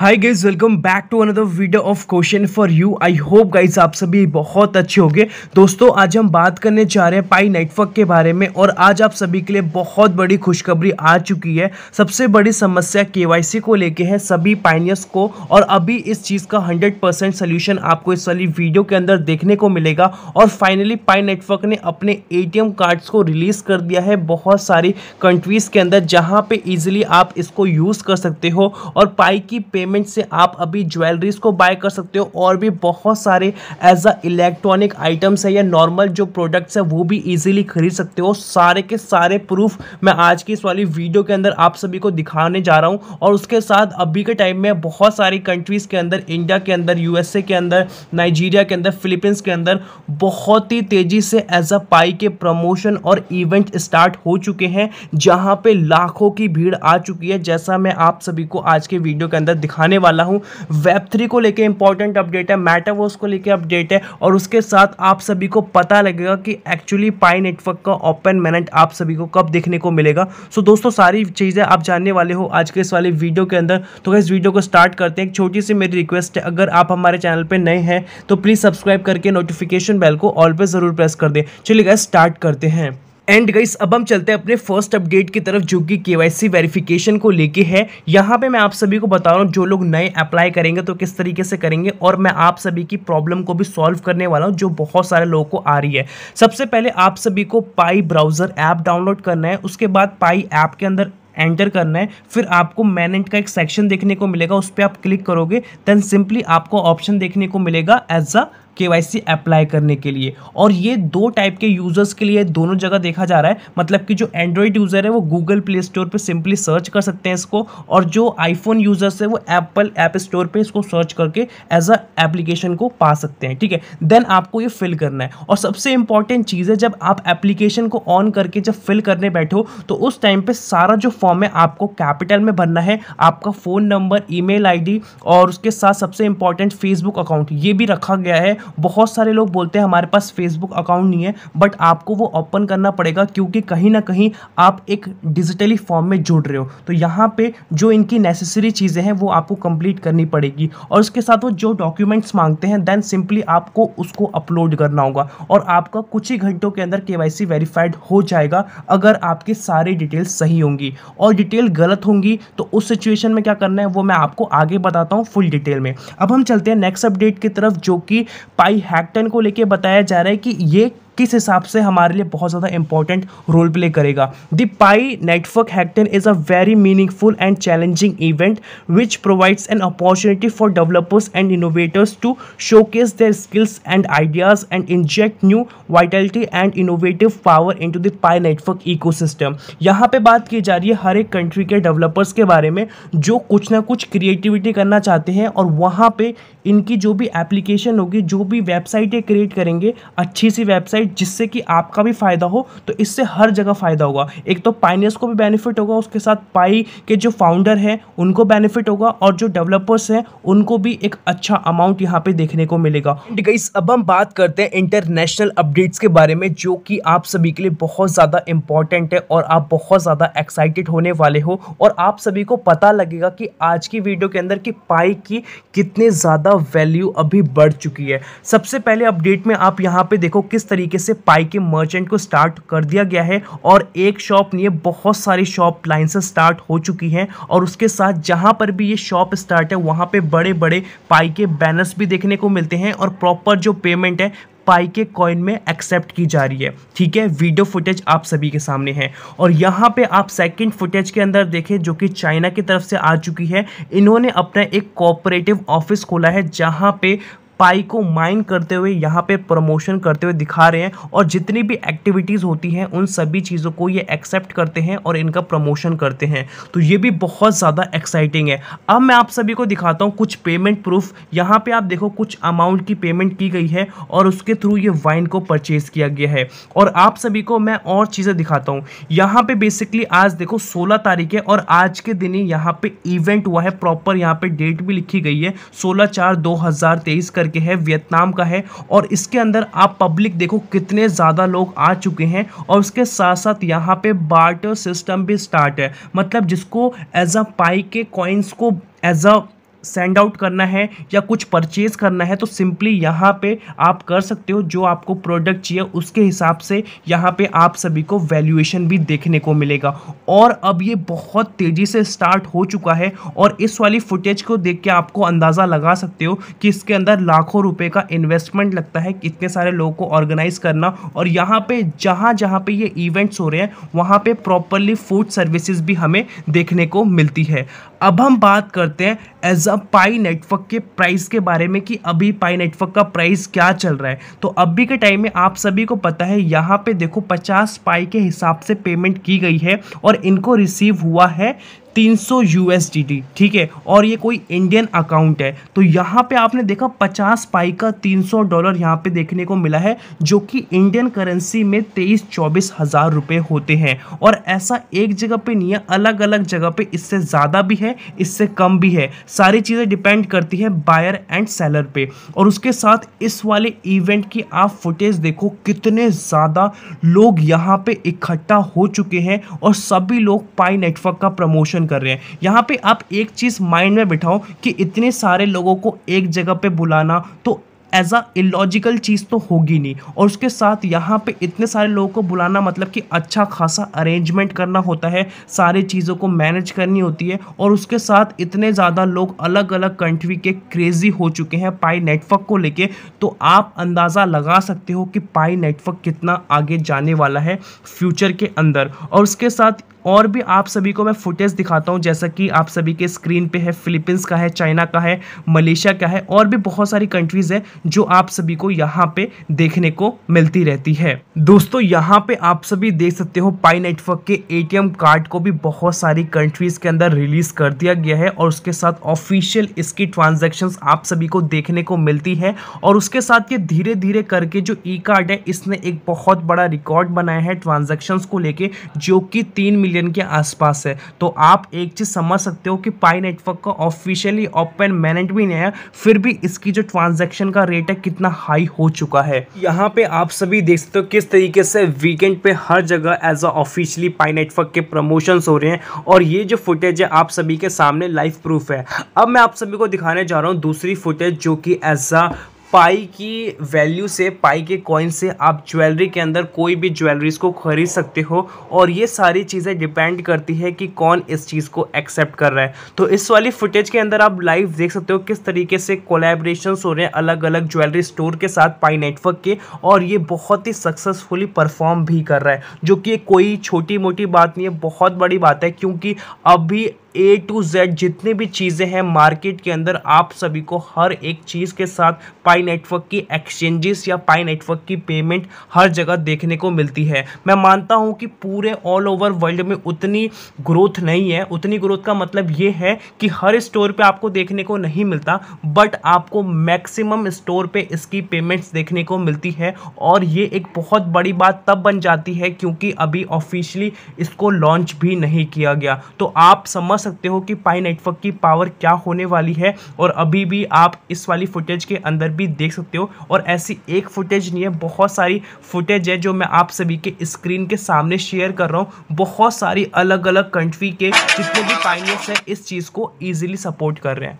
Hi guys welcome back to another video of question for you I hope guys आप सभी बहुत अच्छे होंगे दोस्तों आज हम बात करने जा रहे हैं पाई नेटवर्क के बारे में और आज आप सभी के लिए बहुत बड़ी खुशखबरी आ चुकी है सबसे बड़ी समस्या केवाईसी को लेके है सभी पाइनियस को और अभी इस चीज़ का 100 परसेंट सोल्यूशन आपको इस वाली वीडियो के अंदर देखने को मिलेगा और फाइनली पाई नेटवर्क ने अपने ए कार्ड्स को रिलीज़ कर दिया है बहुत सारी कंट्रीज़ के अंदर जहाँ पर ईजिली आप इसको यूज़ कर सकते हो और पाई की पेमेंट पेमेंट से आप अभी ज्वेलरीज को बाय कर सकते हो और भी बहुत सारे एज अ इलेक्ट्रॉनिक आइटम्स है या नॉर्मल जो प्रोडक्ट्स है वो भी इजीली खरीद सकते हो सारे के सारे प्रूफ मैं आज की इस वाली वीडियो के अंदर आप सभी को दिखाने जा रहा हूँ और उसके साथ अभी के टाइम में बहुत सारी कंट्रीज़ के अंदर इंडिया के अंदर यूएसए के अंदर नाइजीरिया के अंदर फिलीपींस के अंदर बहुत ही तेज़ी से एज अ पाई के प्रमोशन और इवेंट स्टार्ट हो चुके हैं जहाँ पे लाखों की भीड़ आ चुकी है जैसा मैं आप सभी को आज के वीडियो के अंदर दिखा दिखाने वाला हूँ वेब थ्री को लेकर इंपॉर्टेंट अपडेट है मैटावर्स को लेकर अपडेट है और उसके साथ आप सभी को पता लगेगा कि एक्चुअली पाई नेटवर्क का ओपन मैनेट आप सभी को कब देखने को मिलेगा सो दोस्तों सारी चीज़ें आप जानने वाले हो आज के इस वाले वीडियो के अंदर तो इस वीडियो को स्टार्ट करते हैं एक छोटी सी मेरी रिक्वेस्ट है अगर आप हमारे चैनल पर नए हैं तो प्लीज़ सब्सक्राइब करके नोटिफिकेशन बेल को ऑल पर ज़रूर प्रेस कर दें चलिए गए स्टार्ट करते हैं एंड गाइस अब हम चलते हैं अपने फर्स्ट अपडेट की तरफ जो कि केवाईसी वेरिफिकेशन को लेके है यहाँ पे मैं आप सभी को बता रहा हूँ जो लोग नए अप्लाई करेंगे तो किस तरीके से करेंगे और मैं आप सभी की प्रॉब्लम को भी सॉल्व करने वाला हूँ जो बहुत सारे लोगों को आ रही है सबसे पहले आप सभी को पाई ब्राउज़र ऐप डाउनलोड करना है उसके बाद पाई ऐप के अंदर एंटर करना है फिर आपको मैनेट का एक सेक्शन देखने को मिलेगा उस पर आप क्लिक करोगे देन सिंपली आपको ऑप्शन देखने को मिलेगा एज अ के अप्लाई करने के लिए और ये दो टाइप के यूज़र्स के लिए दोनों जगह देखा जा रहा है मतलब कि जो एंड्रॉयड यूज़र है वो गूगल प्ले स्टोर पर सिंपली सर्च कर सकते हैं इसको और जो आईफोन यूज़र्स है वो एप्पल ऐप स्टोर पर इसको सर्च करके एज अ एप्लीकेशन को पा सकते हैं ठीक है देन आपको ये फिल करना है और सबसे इंपॉर्टेंट चीज़ है जब आप एप्लीकेशन को ऑन करके जब फिल करने बैठो तो उस टाइम पे सारा जो फॉर्म है आपको कैपिटल में भरना है आपका फ़ोन नंबर ईमेल आईडी और उसके साथ सबसे इंपॉर्टेंट फेसबुक अकाउंट ये भी रखा गया है बहुत सारे लोग बोलते हैं हमारे पास फेसबुक अकाउंट नहीं है बट आपको वो ओपन करना पड़ेगा क्योंकि कहीं ना कहीं आप एक डिजिटली फॉर्म में जुड़ रहे हो तो यहाँ पे जो इनकी नेसेसरी चीज़ें हैं वो आपको कंप्लीट करनी पड़ेगी और उसके साथ वो जो डॉक्यूमेंट्स मांगते हैं देन सिंपली आपको उसको अपलोड करना होगा और आपका कुछ ही घंटों के अंदर के वेरीफाइड हो जाएगा अगर आपकी सारी डिटेल्स सही होंगी और डिटेल गलत होंगी तो उस सिचुएशन में क्या करना है वो मैं आपको आगे बताता हूँ फुल डिटेल में अब हम चलते हैं नेक्स्ट अपडेट की तरफ जो कि पाई हैक्टन को लेके बताया जा रहा है कि ये किस हिसाब से हमारे लिए बहुत ज़्यादा इंपॉर्टेंट रोल प्ले करेगा the pi network hackathon is a very meaningful and challenging event which provides an opportunity for developers and innovators to showcase their skills and ideas and inject new vitality and innovative power into the network ecosystem यहाँ पे बात की जा रही है हर एक country के developers के बारे में जो कुछ ना कुछ क्रिएटिविटी करना चाहते हैं और वहाँ पे इनकी जो भी एप्लीकेशन होगी जो भी वेबसाइटें क्रिएट करेंगे अच्छी सी वेबसाइट जिससे कि आपका भी फ़ायदा हो तो इससे हर जगह फ़ायदा होगा एक तो पाइनियर्स को भी बेनिफिट होगा उसके साथ पाई के जो फाउंडर हैं उनको बेनिफिट होगा और जो डेवलपर्स हैं उनको भी एक अच्छा अमाउंट यहाँ पे देखने को मिलेगा गाइस अब हम बात करते हैं इंटरनेशनल अपडेट्स के बारे में जो कि आप सभी के लिए बहुत ज़्यादा इंपॉर्टेंट है और आप बहुत ज़्यादा एक्साइटेड होने वाले हो और आप सभी को पता लगेगा कि आज की वीडियो के अंदर कि पाई की कितनी ज़्यादा वैल्यू अभी बढ़ चुकी है सबसे पहले अपडेट में आप यहाँ पे देखो किस तरीके तरीके से पाई के मर्चेंट को स्टार्ट कर दिया गया है और एक शॉप नहीं बहुत सारी शॉप लाइन से स्टार्ट हो चुकी हैं और उसके साथ जहां पर भी ये शॉप स्टार्ट है वहां पे बड़े बड़े पाई के बैनर्स भी देखने को मिलते हैं और प्रॉपर जो पेमेंट है पाई के कॉइन में एक्सेप्ट की जा रही है ठीक है वीडियो फुटेज आप सभी के सामने है और यहाँ पे आप सेकंड फुटेज के अंदर देखें जो कि चाइना की तरफ से आ चुकी है इन्होंने अपना एक कोऑपरेटिव ऑफिस खोला है जहाँ पे पाई को माइन करते हुए यहाँ पे प्रमोशन करते हुए दिखा रहे हैं और जितनी भी एक्टिविटीज़ होती हैं उन सभी चीज़ों को ये एक्सेप्ट करते हैं और इनका प्रमोशन करते हैं तो ये भी बहुत ज़्यादा एक्साइटिंग है अब मैं आप सभी को दिखाता हूँ कुछ पेमेंट प्रूफ यहाँ पे आप देखो कुछ अमाउंट की पेमेंट की गई है और उसके थ्रू ये वाइन को परचेज़ किया गया है और आप सभी को मैं और चीज़ें दिखाता हूँ यहाँ पर बेसिकली आज देखो सोलह तारीख है और आज के दिन ही यहाँ पे इवेंट हुआ है प्रॉपर यहाँ पे डेट भी लिखी गई है सोलह चार दो करके करके है वियतनाम का है और इसके अंदर आप पब्लिक देखो कितने ज़्यादा लोग आ चुके हैं और उसके साथ साथ यहाँ पे बार्टर सिस्टम भी स्टार्ट है मतलब जिसको एज अ पाई के कॉइन्स को एज अ सेंड आउट करना है या कुछ परचेज करना है तो सिंपली यहाँ पे आप कर सकते हो जो आपको प्रोडक्ट चाहिए उसके हिसाब से यहाँ पे आप सभी को वैल्यूएशन भी देखने को मिलेगा और अब ये बहुत तेज़ी से स्टार्ट हो चुका है और इस वाली फुटेज को देख के आपको अंदाज़ा लगा सकते हो कि इसके अंदर लाखों रुपये का इन्वेस्टमेंट लगता है कितने सारे लोगों को ऑर्गेनाइज करना और यहाँ पर जहाँ जहाँ पर ये इवेंट्स हो रहे हैं वहाँ पर प्रॉपरली फूड सर्विसेज भी हमें देखने को मिलती है अब हम बात करते हैं एज अब पाई नेटवर्क के प्राइस के बारे में कि अभी पाई नेटवर्क का प्राइस क्या चल रहा है तो अभी के टाइम में आप सभी को पता है यहाँ पे देखो 50 पाई के हिसाब से पेमेंट की गई है और इनको रिसीव हुआ है तीन सौ यू ठीक है और ये कोई इंडियन अकाउंट है तो यहाँ पे आपने देखा पचास पाई का तीन सौ डॉलर यहाँ पे देखने को मिला है जो कि इंडियन करेंसी में तेईस चौबीस हज़ार रुपये होते हैं और ऐसा एक जगह पे नहीं है अलग अलग जगह पे इससे ज़्यादा भी है इससे कम भी है सारी चीज़ें डिपेंड करती है बायर एंड सेलर पे और उसके साथ इस वाले इवेंट की आप फुटेज देखो कितने ज़्यादा लोग यहाँ पे इकट्ठा हो चुके हैं और सभी लोग पाई नेटवर्क का प्रमोशन क्वेश्चन कर रहे हैं यहाँ पे आप एक चीज़ माइंड में बिठाओ कि इतने सारे लोगों को एक जगह पे बुलाना तो एज अ इलॉजिकल चीज़ तो होगी नहीं और उसके साथ यहाँ पे इतने सारे लोगों को बुलाना मतलब कि अच्छा खासा अरेंजमेंट करना होता है सारी चीज़ों को मैनेज करनी होती है और उसके साथ इतने ज़्यादा लोग अलग अलग कंट्री के क्रेज़ी हो चुके हैं पाई नेटवर्क को लेके तो आप अंदाज़ा लगा सकते हो कि पाई नेटवर्क कितना आगे जाने वाला है फ्यूचर के अंदर और उसके साथ और भी आप सभी को मैं फुटेज दिखाता हूँ जैसा कि आप सभी के स्क्रीन पे है फिलीपींस का है चाइना का है मलेशिया का है और भी बहुत सारी कंट्रीज़ है जो आप सभी को यहाँ पे देखने को मिलती रहती है दोस्तों यहाँ पे आप सभी देख सकते हो पाई नेटवर्क के एटीएम कार्ड को भी बहुत सारी कंट्रीज के अंदर रिलीज कर दिया गया है और उसके साथ ऑफिशियल इसकी ट्रांजेक्शन आप सभी को देखने को मिलती है और उसके साथ ये धीरे धीरे करके जो ई कार्ड है इसने एक बहुत बड़ा रिकॉर्ड बनाया है ट्रांजेक्शन को लेके जो कि तीन मिलियन के आसपास है तो आप एक चीज़ समझ सकते हो कि पाई नेटवर्क का ऑफिशियली ओपन मैनेज भी नहीं है फिर भी इसकी जो ट्रांजेक्शन का रेट है कितना हाई हो चुका है यहाँ पे आप सभी देख सकते हो किस तरीके से वीकेंड पे हर जगह as a officially pi network के प्रमोशन हो रहे हैं और ये जो फुटेज है आप सभी के सामने लाइव प्रूफ है अब मैं आप सभी को दिखाने जा रहा हूँ दूसरी फुटेज जो कि एज अ पाई की वैल्यू से पाई के कॉइन से आप ज्वेलरी के अंदर कोई भी ज्वेलरीज को खरीद सकते हो और ये सारी चीज़ें डिपेंड करती है कि कौन इस चीज़ को एक्सेप्ट कर रहा है तो इस वाली फुटेज के अंदर आप लाइव देख सकते हो किस तरीके से कोलेब्रेशन हो रहे हैं अलग अलग ज्वेलरी स्टोर के साथ पाई नेटवर्क के और ये बहुत ही सक्सेसफुली परफॉर्म भी कर रहा है जो कि कोई छोटी मोटी बात नहीं है बहुत बड़ी बात है क्योंकि अभी ए टू जेड जितने भी चीज़ें हैं मार्केट के अंदर आप सभी को हर एक चीज़ के साथ पाई नेटवर्क की एक्सचेंजेस या पाई नेटवर्क की पेमेंट हर जगह देखने को मिलती है मैं मानता हूं कि पूरे ऑल ओवर वर्ल्ड में उतनी ग्रोथ नहीं है उतनी ग्रोथ का मतलब ये है कि हर स्टोर पे आपको देखने को नहीं मिलता बट आपको मैक्सिमम स्टोर पे इसकी पेमेंट्स देखने को मिलती है और ये एक बहुत बड़ी बात तब बन जाती है क्योंकि अभी ऑफिशियली इसको लॉन्च भी नहीं किया गया तो आप समझ सकते हो कि पाई नेटवर्क की पावर क्या होने वाली है और अभी भी आप इस वाली फुटेज के अंदर भी देख सकते हो और ऐसी एक फुटेज नहीं है बहुत सारी फुटेज है जो मैं आप सभी के स्क्रीन के सामने शेयर कर रहा हूँ बहुत सारी अलग अलग कंट्री के जितने भी पाइनियर्स हैं इस चीज़ को ईजिली सपोर्ट कर रहे हैं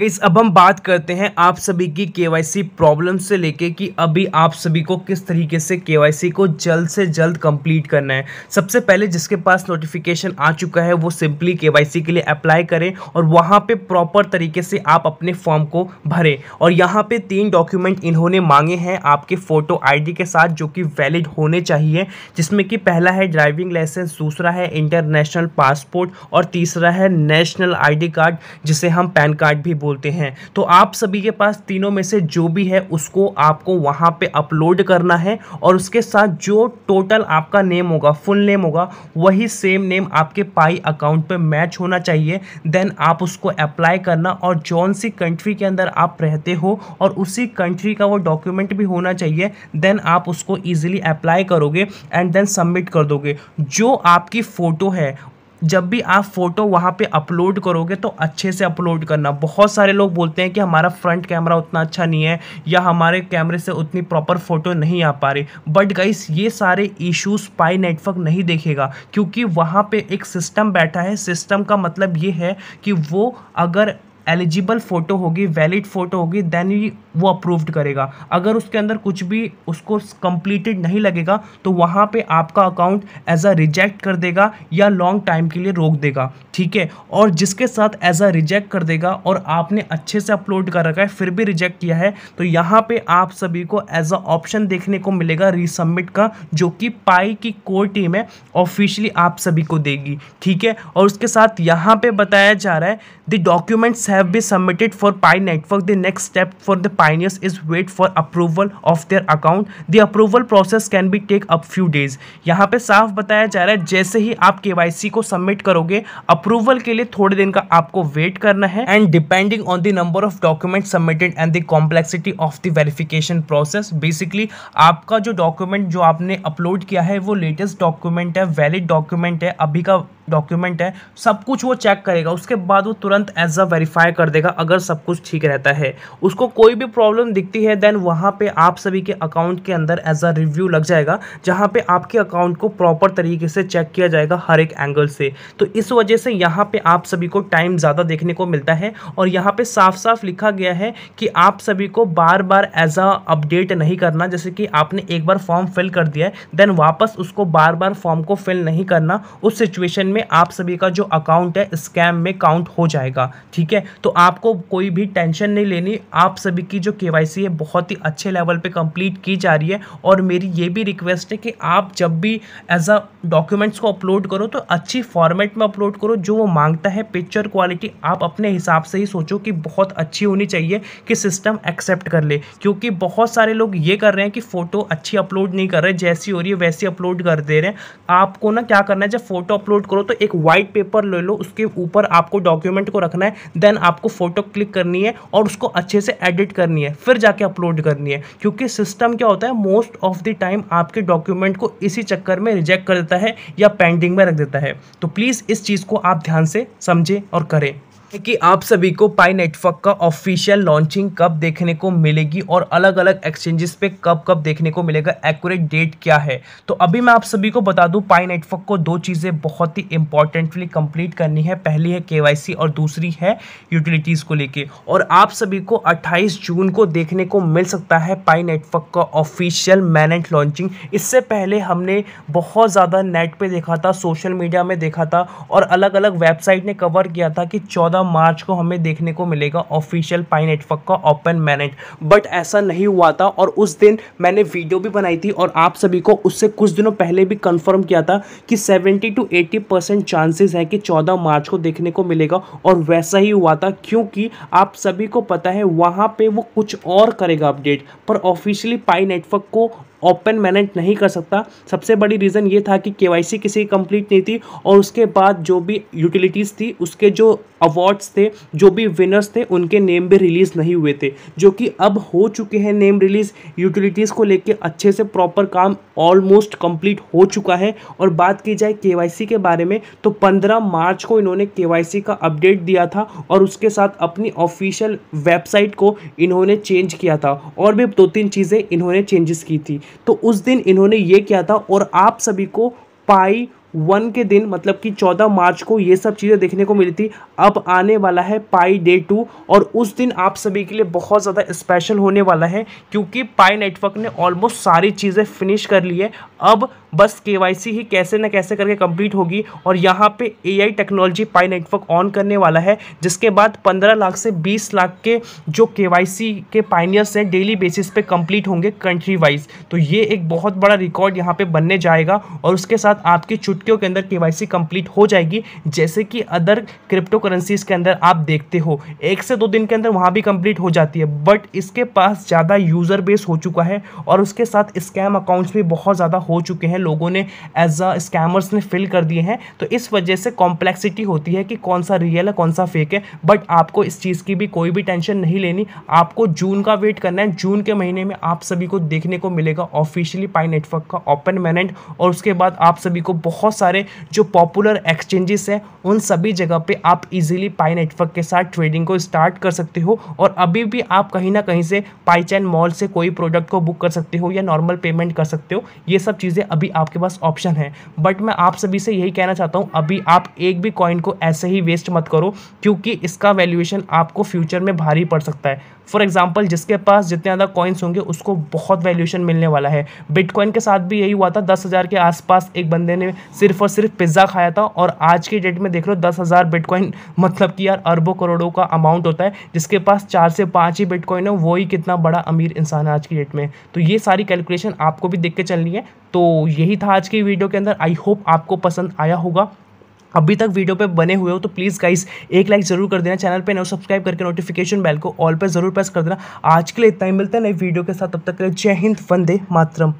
गाइस अब हम बात करते हैं आप सभी की केवाईसी प्रॉब्लम से लेके कि अभी आप सभी को किस तरीके से केवाईसी को जल्द से जल्द कंप्लीट करना है सबसे पहले जिसके पास नोटिफिकेशन आ चुका है वो सिंपली केवाईसी के लिए अप्लाई करें और वहाँ पे प्रॉपर तरीके से आप अपने फॉर्म को भरें और यहाँ पे तीन डॉक्यूमेंट इन्होंने मांगे हैं आपके फ़ोटो आई के साथ जो कि वैलिड होने चाहिए जिसमें कि पहला है ड्राइविंग लाइसेंस दूसरा है इंटरनेशनल पासपोर्ट और तीसरा है नेशनल आई कार्ड जिसे हम पैन कार्ड भी बोलते हैं तो आप सभी के पास तीनों में से जो भी है उसको आपको वहाँ पे अपलोड करना है और उसके साथ जो टोटल आपका नेम होगा फुल नेम होगा वही सेम नेम आपके पाई अकाउंट पे मैच होना चाहिए देन आप उसको अप्लाई करना और जौन सी कंट्री के अंदर आप रहते हो और उसी कंट्री का वो डॉक्यूमेंट भी होना चाहिए देन आप उसको ईजिली अप्लाई करोगे एंड देन सबमिट कर दोगे जो आपकी फ़ोटो है जब भी आप फ़ोटो वहाँ पे अपलोड करोगे तो अच्छे से अपलोड करना बहुत सारे लोग बोलते हैं कि हमारा फ्रंट कैमरा उतना अच्छा नहीं है या हमारे कैमरे से उतनी प्रॉपर फ़ोटो नहीं आ पा रही बट गाइस ये सारे इश्यूज पाई नेटवर्क नहीं देखेगा क्योंकि वहाँ पर एक सिस्टम बैठा है सिस्टम का मतलब ये है कि वो अगर एलिजिबल फ़ोटो होगी वैलिड फ़ोटो होगी देन ही वो अप्रूव्ड करेगा अगर उसके अंदर कुछ भी उसको कंप्लीटेड नहीं लगेगा तो वहाँ पे आपका अकाउंट एज अ रिजेक्ट कर देगा या लॉन्ग टाइम के लिए रोक देगा ठीक है और जिसके साथ एज अ रिजेक्ट कर देगा और आपने अच्छे से अपलोड कर रखा है फिर भी रिजेक्ट किया है तो यहाँ पर आप सभी को एज अ ऑप्शन देखने को मिलेगा रिसबमिट का जो कि पाई की कोर टीम है ऑफिशियली आप सभी को देगी ठीक है और उसके साथ यहाँ पर बताया जा रहा है the documents have been submitted for Pi network. The next step for the pioneers is wait for approval of their account. The approval process can be take up few days. यहाँ पे साफ बताया जा रहा है जैसे ही आप के को सबमिट करोगे अप्रूवल के लिए थोड़े दिन का आपको वेट करना है and depending on the number of document submitted and the complexity of the verification process basically आपका जो डॉक्यूमेंट जो आपने अपलोड किया है वो लेटेस्ट डॉक्यूमेंट है वैलिड डॉक्यूमेंट है अभी का डॉक्यूमेंट है सब कुछ वो चेक करेगा उसके बाद वो तुरंत एज अ वेरीफाई मॉडिफाई कर देगा अगर सब कुछ ठीक रहता है उसको कोई भी प्रॉब्लम दिखती है देन वहाँ पे आप सभी के अकाउंट के अंदर एज अ रिव्यू लग जाएगा जहाँ पे आपके अकाउंट को प्रॉपर तरीके से चेक किया जाएगा हर एक एंगल से तो इस वजह से यहाँ पे आप सभी को टाइम ज़्यादा देखने को मिलता है और यहाँ पे साफ साफ लिखा गया है कि आप सभी को बार बार एज अ अपडेट नहीं करना जैसे कि आपने एक बार फॉर्म फिल कर दिया है देन वापस उसको बार बार फॉर्म को फिल नहीं करना उस सिचुएशन में आप सभी का जो अकाउंट है स्कैम में काउंट हो जाएगा ठीक है तो आपको कोई भी टेंशन नहीं लेनी आप सभी की जो के है बहुत ही अच्छे लेवल पर कंप्लीट की जा रही है और मेरी ये भी रिक्वेस्ट है कि आप जब भी एज अ डॉक्यूमेंट्स को अपलोड करो तो अच्छी फॉर्मेट में अपलोड करो जो वो मांगता है पिक्चर क्वालिटी आप अपने हिसाब से ही सोचो कि बहुत अच्छी होनी चाहिए कि सिस्टम एक्सेप्ट कर ले क्योंकि बहुत सारे लोग ये कर रहे हैं कि फ़ोटो अच्छी अपलोड नहीं कर रहे जैसी हो रही है वैसी अपलोड कर दे रहे हैं आपको ना क्या करना है जब फोटो अपलोड करो तो एक वाइट पेपर ले लो उसके ऊपर आपको डॉक्यूमेंट को रखना है देन आपको फोटो क्लिक करनी है और उसको अच्छे से एडिट करनी है फिर जाके अपलोड करनी है क्योंकि सिस्टम क्या होता है मोस्ट ऑफ द टाइम आपके डॉक्यूमेंट को इसी चक्कर में रिजेक्ट कर देता है या पेंडिंग में रख देता है तो प्लीज़ इस चीज़ को आप ध्यान से समझें और करें कि आप सभी को पाई नेटवर्क का ऑफिशियल लॉन्चिंग कब देखने को मिलेगी और अलग अलग एक्सचेंजेस पे कब कब देखने को मिलेगा एक्यूरेट डेट क्या है तो अभी मैं आप सभी को बता दूं पाई नेटवर्क को दो चीज़ें बहुत ही इंपॉर्टेंटली कंप्लीट करनी है पहली है केवाईसी और दूसरी है यूटिलिटीज़ को लेके और आप सभी को अट्ठाईस जून को देखने को मिल सकता है पाई नेटवर्क का ऑफिशियल मैनेट लॉन्चिंग इससे पहले हमने बहुत ज़्यादा नेट पर देखा था सोशल मीडिया में देखा था और अलग अलग वेबसाइट ने कवर किया था कि चौदह चौदह मार्च को हमें देखने को मिलेगा ऑफिशियल पाई नेटवर्क का ओपन मैनेज बट ऐसा नहीं हुआ था और उस दिन मैंने वीडियो भी बनाई थी और आप सभी को उससे कुछ दिनों पहले भी कंफर्म किया था कि 70 टू 80 परसेंट चांसेस है कि 14 मार्च को देखने को मिलेगा और वैसा ही हुआ था क्योंकि आप सभी को पता है वहाँ पे वो कुछ और करेगा अपडेट पर ऑफिशियली पाई नेटवर्क को ओपन मैनेज नहीं कर सकता सबसे बड़ी रीज़न ये था कि केवाईसी किसी की कंप्लीट नहीं थी और उसके बाद जो भी यूटिलिटीज़ थी उसके जो अवार्ड्स थे जो भी विनर्स थे उनके नेम भी रिलीज़ नहीं हुए थे जो कि अब हो चुके हैं नेम रिलीज़ यूटिलिटीज़ को लेकर अच्छे से प्रॉपर काम ऑलमोस्ट कंप्लीट हो चुका है और बात की जाए के के बारे में तो पंद्रह मार्च को इन्होंने के का अपडेट दिया था और उसके साथ अपनी ऑफिशियल वेबसाइट को इन्होंने चेंज किया था और भी दो तीन चीज़ें इन्होंने चेंजेस की थी तो उस दिन इन्होंने ये किया था और आप सभी को पाई वन के दिन मतलब कि चौदह मार्च को ये सब चीज़ें देखने को मिली थी अब आने वाला है पाई डे टू और उस दिन आप सभी के लिए बहुत ज़्यादा स्पेशल होने वाला है क्योंकि पाई नेटवर्क ने ऑलमोस्ट सारी चीज़ें फिनिश कर ली है अब बस के ही कैसे ना कैसे करके कंप्लीट होगी और यहाँ पे a technology pi network on करने वाला है जिसके बाद 15 लाख से 20 लाख के जो के के पाइनियर्स हैं डेली बेसिस पे कंप्लीट होंगे कंट्री वाइज तो ये एक बहुत बड़ा रिकॉर्ड यहाँ पे बनने जाएगा और उसके साथ आपकी छुट क्रिप्टो के अंदर केवाईसी कंप्लीट हो जाएगी जैसे कि अदर क्रिप्टो करेंसीज के अंदर आप देखते हो एक से दो दिन के अंदर वहाँ भी कंप्लीट हो जाती है बट इसके पास ज़्यादा यूज़र बेस हो चुका है और उसके साथ स्कैम अकाउंट्स भी बहुत ज़्यादा हो चुके हैं लोगों ने एज अ स्कैमर्स ने फिल कर दिए हैं तो इस वजह से कॉम्प्लेक्सिटी होती है कि कौन सा रियल है कौन सा फेक है बट आपको इस चीज़ की भी कोई भी टेंशन नहीं लेनी आपको जून का वेट करना है जून के महीने में आप सभी को देखने को मिलेगा ऑफिशियली पाई नेटवर्क का ओपन मैनेंट और उसके बाद आप सभी को बहुत बहुत सारे जो पॉपुलर एक्सचेंजेस हैं उन सभी जगह पे आप इजीली पाई नेटवर्क के साथ ट्रेडिंग को स्टार्ट कर सकते हो और अभी भी आप कहीं ना कहीं से पाई चैन मॉल से कोई प्रोडक्ट को बुक कर सकते हो या नॉर्मल पेमेंट कर सकते हो ये सब चीज़ें अभी आपके पास ऑप्शन है बट मैं आप सभी से यही कहना चाहता हूँ अभी आप एक भी कॉइन को ऐसे ही वेस्ट मत करो क्योंकि इसका वैल्यूएशन आपको फ्यूचर में भारी पड़ सकता है फॉर एग्जाम्पल जिसके पास जितने ज़्यादा कॉइन्स होंगे उसको बहुत वैल्यूशन मिलने वाला है बिटकॉइन के साथ भी यही हुआ था दस हज़ार के आसपास एक बंदे ने सिर्फ और सिर्फ पिज़्ज़ा खाया था और आज के डेट में देख लो दस हज़ार बिटकॉइन मतलब कि यार अरबों करोड़ों का अमाउंट होता है जिसके पास चार से पाँच ही बिटकॉइन है वही कितना बड़ा अमीर इंसान है आज की डेट में तो ये सारी कैलकुलेशन आपको भी देख के चलनी है तो यही था आज की वीडियो के अंदर आई होप आपको पसंद आया होगा अभी तक वीडियो पे बने हुए हो तो प्लीज़ गाइस एक लाइक जरूर कर देना चैनल पे नो सब्सक्राइब करके नोटिफिकेशन बेल को ऑल पे जरूर प्रेस कर देना आज के लिए इतना ही मिलता है नई वीडियो के साथ तब तक के लिए जय हिंद वंदे मातरम